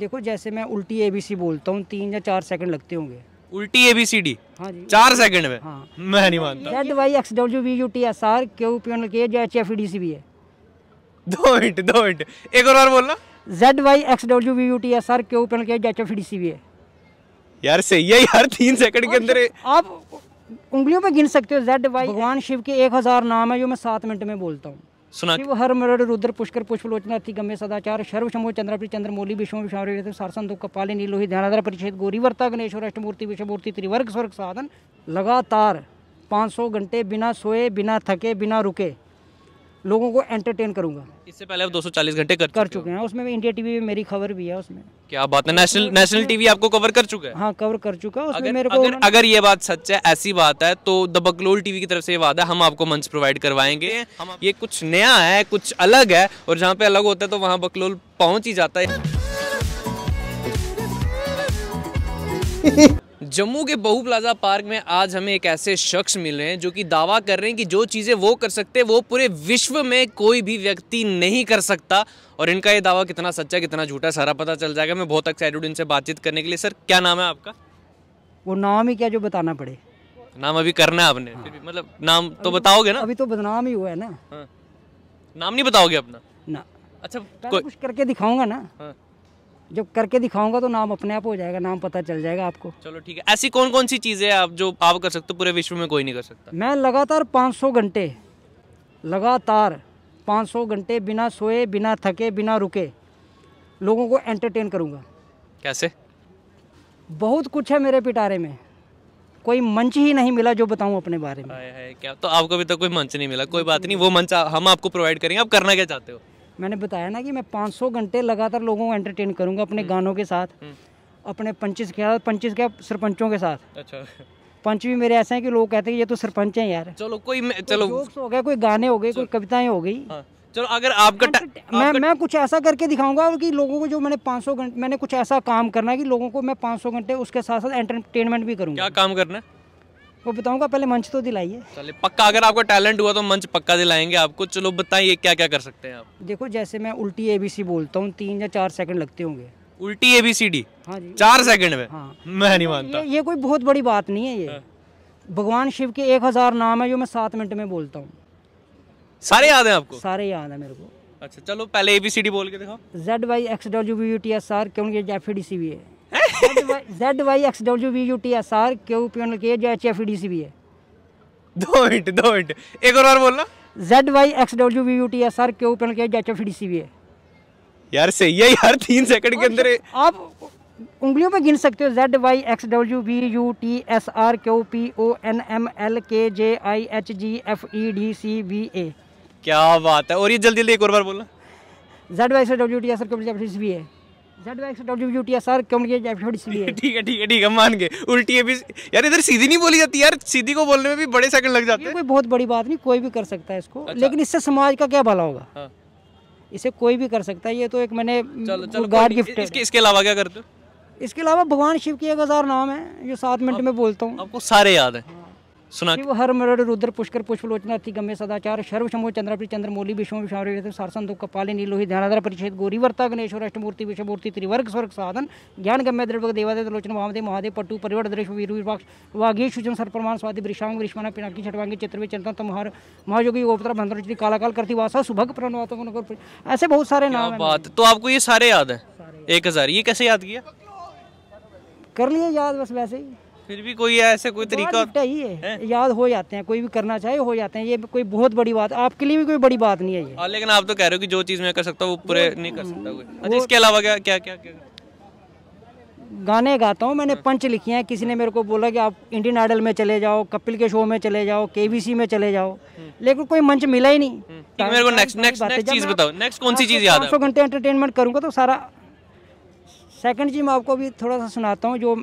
देखो जैसे मैं उल्टी एबीसी बोलता हूँ तीन या चार सेकंड लगते होंगे उल्टी ए बी सी डी हाँ जी चार सेकंड में हाँ मैं नहीं मानता Z Y X W B U T S R Q P N K H F D C भी है दो मिनट दो मिनट एक और बार बोलना Z Y X W B U T S R Q P N K H F D C B है यार सही है यार तीन सेकंड के अंदर आप उंगलियों में गिन सकते हो जेड वाई भगवान शिव के एक हज़ार नाम है जो मैं सात मिनट में बोलता हूँ सुना शिव हर मरड़ रुद्र पुष्कर पुष्पलोचना थी गम्य सदाचार शर्व शमो चंद्रापि चंद्रमौली विष्णु विषावरे सारसन दुख कपाले नीलोही ध्यानाधार परिषद गोरीवर्ता गणेश्वर अष्टमूर्ति विषमूर्ति त्रिवर्ग स्वर्ग साधन लगातार 500 घंटे बिना सोए बिना थके बिना रुके लोगों को एंटरटेन करूंगा इससे पहले आप 240 घंटे कर, कर चुके हैं उसमें इंडिया टीवी में मेरी खबर भी है उसमें क्या बात है नेशनल नेशनल टीवी आपको कवर कर चुका है हाँ कवर कर चुका है उसमें अगर, मेरे को अगर, अगर ये बात सच है ऐसी बात है तो द बकलोल टीवी की तरफ से ये वादा हम आपको मंच प्रोवाइड करवाएंगे ये कुछ नया है कुछ अलग है और जहाँ पे अलग होता है तो वहाँ बकलोल पहुँच ही जाता है जम्मू के बहु प्लाजा पार्क में आज हमें एक ऐसे शख्स मिल रहे हैं जो कि दावा कर रहे हैं कि जो चीज़ें वो कर सकते हैं वो पूरे विश्व में कोई भी व्यक्ति नहीं कर सकता और इनका ये दावा कितना सच्चा कितना झूठा सारा पता चल जाएगा मैं बहुत एक्साइटेड इनसे बातचीत करने के लिए सर क्या नाम है आपका वो नाम ही क्या जो बताना पड़े नाम अभी करना है आपने हाँ। मतलब नाम तो, तो बताओगे ना अभी तो बदनाम ही हुआ है ना हाँ। नाम नहीं बताओगे अपना ना अच्छा कुछ करके दिखाऊंगा ना हाँ। जब करके दिखाऊंगा तो नाम अपने आप हो जाएगा नाम पता चल जाएगा आपको चलो ठीक है ऐसी कौन कौन सी चीज़ें आप जो आप कर सकते हो पूरे विश्व में कोई नहीं कर सकता मैं लगातार सौ घंटे लगातार सौ घंटे बिना सोए बिना थके बिना रुके लोगों को एंटरटेन करूँगा कैसे बहुत कुछ है मेरे पिटारे में कोई मंच ही नहीं मिला जो बताऊं अपने बारे में आए, आए, क्या तो आपको अभी तक तो कोई मंच नहीं मिला कोई बात नहीं वो मंच हम आपको प्रोवाइड करेंगे आप करना क्या चाहते हो मैंने बताया ना कि मैं 500 घंटे लगातार लोगों को एंटरटेन करूंगा अपने हम्म। गानों के साथ हम्म। अपने पंचिस के साथ पंचिस के सरपंचों के साथ अच्छा पंच भी मेरे ऐसे हैं कि लोग कहते हैं ये तो सरपंच हैं यार चलो कोई चलो जोक्स हो गया कोई गाने हो गए कोई कविताएं हो गई हाँ। चलो अगर आपका मैं मैं कुछ ऐसा करके दिखाऊंगा कि लोगों को जो मैंने 500 घंटे मैंने कुछ ऐसा काम करना है कि लोगों को मैं 500 घंटे उसके साथ साथ एंटरटेनमेंट भी करूंगा क्या काम करना है वो बताऊंगा पहले मंच तो दिलाइए चलिए पक्का अगर आपका टैलेंट हुआ तो मंच पक्का दिलाएंगे आपको चलो बताइए क्या क्या कर सकते हैं आप देखो जैसे मैं उल्टी एबीसी बोलता हूँ तीन या चार सेकंड लगते होंगे उल्टी एबीसीडी हाँ जी चार सेकंड में हाँ मैं नहीं मानता ये, ये कोई बहुत बड़ी बात नहीं है ये हाँ। भगवान शिव के एक हजार नाम है जो मैं सात मिनट में बोलता हूँ सारे याद है आपको सारे याद है मेरे को अच्छा चलो पहले एबीसीडी बोल के देखो Z Y X W B U T S R क्योंकि एफ डी सी भी है Z Y X W B U T S R Q P N K जो H F D C B है दो minute दो minute एक और बार बोलना Z Y X W B U T S R Q P N K जो H F D C B है यार सही है यार तीन सेकंड के अंदर आप उंगलियों में गिन सकते हो Z Y X W B U T S R Q P O N M L K J I H G F E D C B A क्या बात है और ये जल्दी जल्दी एक और बार बोलना Z Y X W T S R Q P N K J I H G F E D C B A नहीं बोली जाती यार सीधी को बोलने में भी बड़े सेकंड लग जाते हैं कोई बहुत बड़ी बात नहीं कोई भी कर सकता है इसको अच्छा। लेकिन इससे समाज का क्या भला होगा हाँ। इसे कोई भी कर सकता है ये तो एक मैंने गार्ड गिफ्ट इसके, इसके अलावा क्या करते हो इसके अलावा भगवान शिव की एक हज़ार नाम है जो सात मिनट में बोलता हूँ आपको सारे याद है सुना शिव हर मर रुद्र पुष्कर पुष्पलोचना थी गम्य सदाचार शर्व शमो चंद्रपि चंद्रमौली विष्णु विषावृत सारसंधु कपाले नीलोहि ध्यानाधर परिषद गौरीवर्ता गणेश्वर अष्टमूर्ति विषमूर्ति त्रिवर्ग स्वर्ग साधन ज्ञान गम्य द्रवक देवादेव लोचन महादेव महादेव पटु परिवर दृश्य वीर विपक्ष वागेश सर स्वादि वृषांग वृष्माना पिनाकी छठवांगी चित्रवे चंदन तमहार महायोगी ओपतरा भंद्री कालाकाल करती वासा सुभग प्रणवात ऐसे बहुत सारे नाम बात तो आपको ये सारे याद है एक हजार ये कैसे याद किया कर लिए याद बस वैसे ही फिर भी कोई ऐसे कोई तरीका होता ही है, याद हो जाते हैं कोई भी करना चाहे हो जाते हैं ये कोई बहुत बड़ी बात आपके लिए भी कोई बड़ी बात नहीं है ये हाँ, लेकिन आप तो कह रहे हो कि जो चीज़ मैं कर सकता हूँ वो पूरे नहीं कर सकता अच्छा इसके अलावा क्या क्या क्या, क्या? गाने गाता हूँ मैंने हाँ। पंच लिखी हैं किसी ने मेरे को बोला कि आप इंडियन आइडल में चले जाओ कपिल के शो में चले जाओ केबीसी में चले जाओ हम्म। लेकिन कोई मंच मिला ही नहीं हम्म। मेरे को नेक्स्ट नेक्स्ट नेक्स्ट चीज बताओ कौन सी चीज याद है घंटे एंटरटेनमेंट करूंगा तो सारा सेकंड जी मैं आपको भी थोड़ा सा सुनाता हूँ जो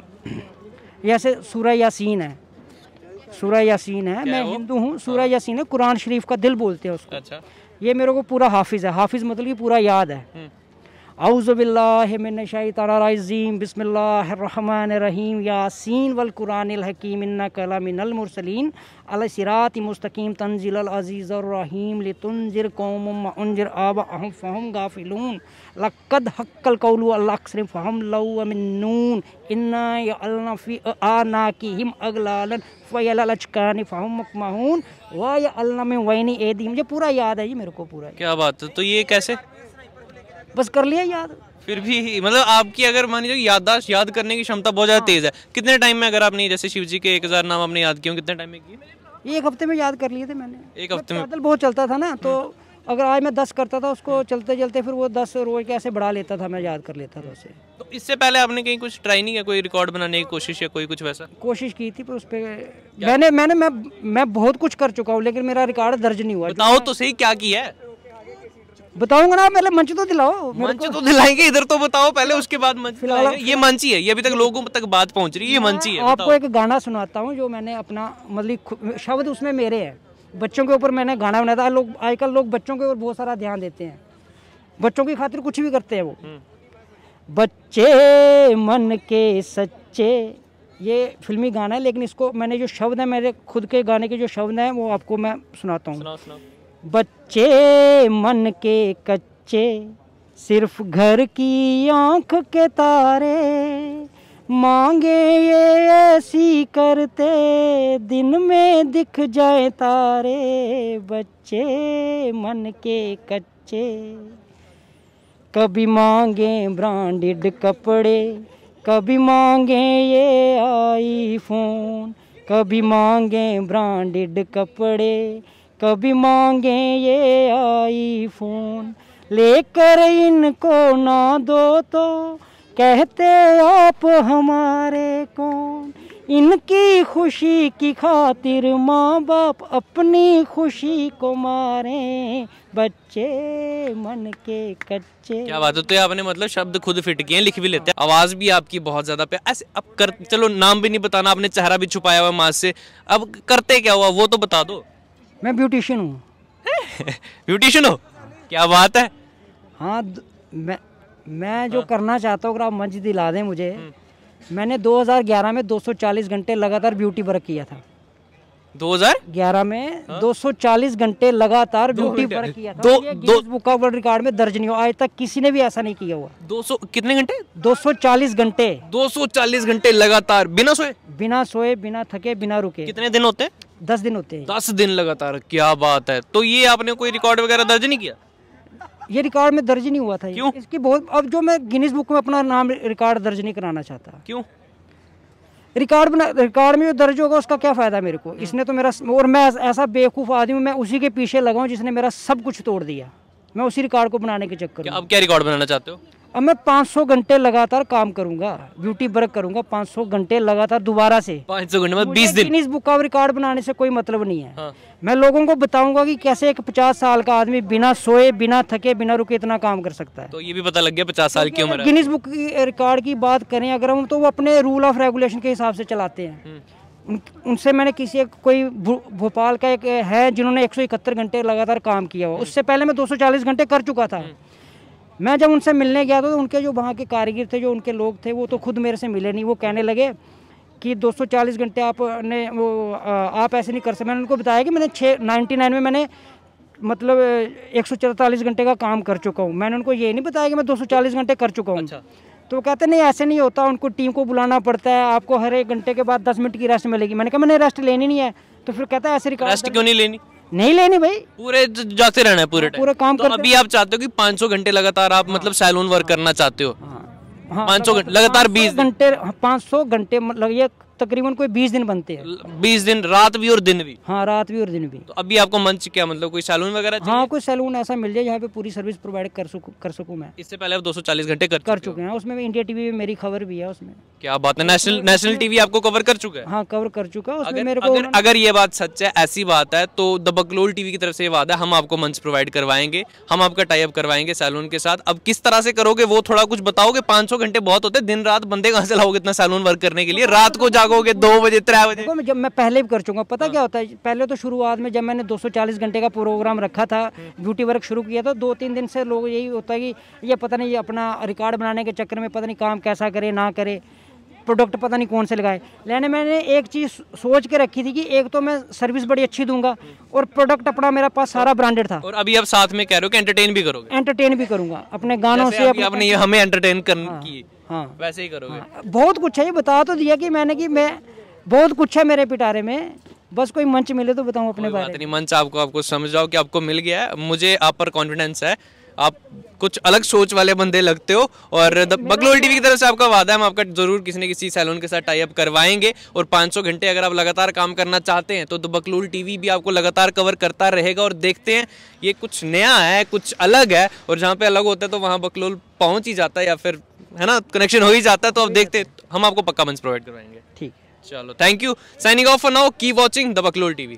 जैसे सूर्य यासीन है सूर्य यासीन है मैं हिंदू हूँ सूर्य हाँ। यासीन है कुरान शरीफ का दिल बोलते हैं उसको अच्छा ये मेरे को पूरा हाफिज़ है हाफिज़ मतलब कि पूरा याद है हम्म। आउज़बिल्लाशातरज़ीम बसमीम यासिन वलकुरानहकीमिनकलमिनमरसलिन अलसरात मुस्तकीम तंजिलज़ीज़रहीम लतुनजर कौमजर आब अहम फ़हम गाफिलून लक़द हक्कल कौलूसर फ़हम लमिनून इन्नाफ़ी आना की हिम अगलालन फ़ैलचकान फ़हम मकमाहून वाय अल्लाम वैनी एदी मुझे पूरा याद है ये मेरे को पूरा क्या बात है तो ये कैसे बस कर लिया याद फिर भी मतलब आपकी अगर मान लीजिए याददाश्त याद करने की क्षमता बहुत ज़्यादा हाँ। तेज़ है कितने टाइम में अगर आपने जैसे शिव जी के एक हज़ार नाम आपने याद किया कितने टाइम में किए एक हफ्ते में याद कर लिए थे मैंने एक हफ्ते में पैदल बहुत चलता था ना तो हम्म। अगर आज मैं दस करता था उसको हम्म। चलते चलते फिर वो दस रोज कैसे ऐसे बढ़ा लेता था मैं याद कर लेता था उसे तो इससे पहले आपने कहीं कुछ ट्राई नहीं किया कोई रिकॉर्ड बनाने की कोशिश या कोई कुछ वैसा कोशिश की थी पर उस पर मैंने मैंने मैं मैं बहुत कुछ कर चुका हूँ लेकिन मेरा रिकॉर्ड दर्ज नहीं हुआ बताओ तो सही क्या किया है बताऊंगा ना पहले मंच तो दिलाओ मंच तो दिलाएंगे इधर तो बताओ पहले उसके बाद मंच ये मंच ही है ये अभी तक लोगों तक बात पहुंच रही है ये मंच ही है आपको एक गाना सुनाता हूँ जो मैंने अपना मतलब शब्द उसमें मेरे हैं बच्चों के ऊपर मैंने गाना बनाया था लोग आजकल लोग बच्चों के ऊपर बहुत सारा ध्यान देते हैं बच्चों की खातिर कुछ भी करते हैं वो हम्म। बच्चे मन के सच्चे ये फिल्मी गाना है लेकिन इसको मैंने जो शब्द है मेरे खुद के गाने के जो शब्द हैं वो आपको मैं सुनाता हूँ बच्चे मन के कच्चे सिर्फ घर की आँख के तारे मांगे ये ऐसी करते दिन में दिख जाए तारे बच्चे मन के कच्चे कभी मांगे ब्रांडेड कपड़े कभी मांगे ये आईफोन कभी मांगे ब्रांडेड कपड़े कभी मांगे ये आई फोन लेकर इनको ना दो तो कहते आप हमारे कौन इनकी खुशी की खातिर माँ बाप अपनी खुशी को मारे बच्चे मन के कच्चे क्या बात होती है तो आपने मतलब शब्द खुद फिट किए लिख भी लेते हैं आवाज भी आपकी बहुत ज्यादा पे ऐसे अब कर चलो नाम भी नहीं बताना आपने चेहरा भी छुपाया हुआ माँ से अब करते क्या हुआ वो तो बता दो मैं ब्यूटिशियन हूँ ब्यूटिशियन हो क्या बात है हाँ मैं मैं जो हाँ। करना चाहता हूँ अगर आप मंच दिला दें मुझे हम्म। मैंने 2011 में 240 घंटे लगातार ब्यूटी वर्क किया था 2011 में हाँ? 240 घंटे लगातार ब्यूटी वर्क किया था दो, हाँ। दो बुक ऑफ वर्ल्ड रिकॉर्ड में दर्ज नहीं हुआ आज तक किसी ने भी ऐसा नहीं किया हुआ 200 कितने घंटे 240 घंटे 240 घंटे लगातार बिना सोए बिना सोए बिना थके बिना रुके कितने दिन होते हैं दस दिन होते हैं दस दिन लगातार क्या बात है तो ये आपने कोई रिकॉर्ड वगैरह दर्ज नहीं किया ये रिकॉर्ड में दर्ज नहीं हुआ था क्यों इसकी बहुत अब जो मैं गिनीज बुक में अपना नाम रिकॉर्ड दर्ज नहीं कराना चाहता क्यों रिकॉर्ड बना रिकॉर्ड में जो दर्ज होगा उसका क्या फ़ायदा मेरे को हम्म। इसने तो मेरा और मैं ऐसा बेवकूफ़ आदमी हूँ मैं उसी के पीछे लगा जिसने मेरा सब कुछ तोड़ दिया मैं उसी रिकॉर्ड को बनाने के चक्कर अब क्या रिकॉर्ड बनाना चाहते हो अब मैं 500 घंटे लगातार काम करूंगा ब्यूटी वर्क करूंगा 500 घंटे लगातार दोबारा से 500 घंटे मतलब 20 दिन इस बुक का रिकॉर्ड बनाने से कोई मतलब नहीं है हाँ। मैं लोगों को बताऊंगा कि कैसे एक 50 साल का आदमी बिना सोए बिना थके बिना रुके इतना काम कर सकता है तो ये भी पता लग गया पचास साल की तो उम्र गिनीस बुक की रिकॉर्ड की बात करें अगर हम तो वो अपने रूल ऑफ रेगुलेशन के हिसाब से चलाते हैं हम्म। उनसे मैंने किसी एक कोई भोपाल का एक है जिन्होंने एक घंटे लगातार काम किया हुआ हम्म। उससे पहले मैं 240 घंटे कर चुका था हम्म। मैं जब उनसे मिलने गया था तो उनके जो वहाँ के कारीगर थे जो उनके लोग थे वो तो खुद मेरे से मिले नहीं वो कहने लगे कि 240 घंटे आपने वो आप ऐसे नहीं कर सकते मैंने उनको बताया कि मैंने छः नाइन्टी नाइन में मैंने मतलब एक घंटे का काम कर चुका हूँ मैंने उनको ये नहीं बताया कि मैं दो घंटे कर चुका हूँ अच्छा। तो कहते नहीं ऐसे नहीं होता उनको टीम को बुलाना पड़ता है आपको हर एक घंटे के बाद दस मिनट की रेस्ट मिलेगी मैंने कहा मैंने रेस्ट लेनी नहीं है तो फिर कहता है ऐसे रिकॉर्ड रेस्ट क्यों नहीं लेनी नहीं लेनी भाई पूरे जाते रहना है पूरे हाँ, पूरा काम तो अभी आप चाहते हो कि 500 घंटे लगातार आप हाँ। मतलब सैलून वर्क करना चाहते हो हाँ, पाँच सौ घंटे लगातार बीस घंटे पाँच सौ घंटे मतलब ये तकरीबन कोई बीस दिन बनते हैं बीस दिन रात भी और दिन भी हाँ रात भी और दिन भी तो अभी आपको मंच क्या मतलब कोई सैलून वगैरह हाँ कोई सैलून ऐसा मिल जाए जहाँ पे पूरी सर्विस प्रोवाइड कर सकू कर सकूँ मैं इससे पहले आप दो घंटे कर, कर चुके हैं उसमें इंडिया टीवी में मेरी खबर भी है उसमें क्या बात है नेशनल नेशनल तो टीवी आपको कवर कर चुका है हाँ कवर कर चुका है अगर, मेरे को अगर, ये बात सच है ऐसी बात है तो द बकलोल टीवी की तरफ से ये बात है हम आपको मंच प्रोवाइड करवाएंगे हम आपका टाइप करवाएंगे सैलून के साथ अब किस तरह से करोगे वो थोड़ा कुछ बताओगे सौ घंटे बहुत होते दिन रात बंदे कहाँ से लाओगे इतना सैलून वर्क करने के लिए रात को जाओ भागोगे दो बजे त्रे बजे जब मैं पहले भी कर चुका पता हाँ। क्या होता है पहले तो शुरुआत में जब मैंने 240 घंटे का प्रोग्राम रखा था ब्यूटी वर्क शुरू किया था दो तीन दिन से लोग यही होता है कि ये पता नहीं अपना रिकॉर्ड बनाने के चक्कर में पता नहीं काम कैसा करे ना करे प्रोडक्ट पता नहीं कौन से लगाए लेने मैंने एक चीज़ सोच के रखी थी कि एक तो मैं सर्विस बड़ी अच्छी दूंगा और प्रोडक्ट अपना मेरा पास सारा ब्रांडेड था और अभी आप साथ में कह रहे हो कि एंटरटेन भी करोगे एंटरटेन भी करूंगा अपने गानों से अपने आपने हमें एंटरटेन करने हाँ, हाँ वैसे ही करोगे हाँ, बहुत कुछ है ये बता तो दिया कि मैंने की मैं बहुत कुछ है मेरे पिटारे में बस कोई मंच मिले तो बताऊं अपने बात नहीं मंच आपको आपको समझ जाओ कि आपको मिल गया है मुझे आप पर कॉन्फिडेंस है आप कुछ अलग सोच वाले बंदे लगते हो और बगलोल टीवी की तरफ से आपका वादा है हम आपका जरूर किसी न किसी सैलून के साथ टाइप करवाएंगे और 500 घंटे अगर आप लगातार काम करना चाहते हैं तो बगलोरी टीवी भी आपको लगातार कवर करता रहेगा और देखते हैं ये कुछ नया है कुछ अलग है और जहाँ पे अलग होता है तो वहाँ बकलोल पहुँच ही जाता है या फिर है ना कनेक्शन हो ही जाता है तो आप देखते हम आपको पक्का मंच प्रोवाइड करवाएंगे ठीक चलो thank you signing off for now keep watching the Baklol TV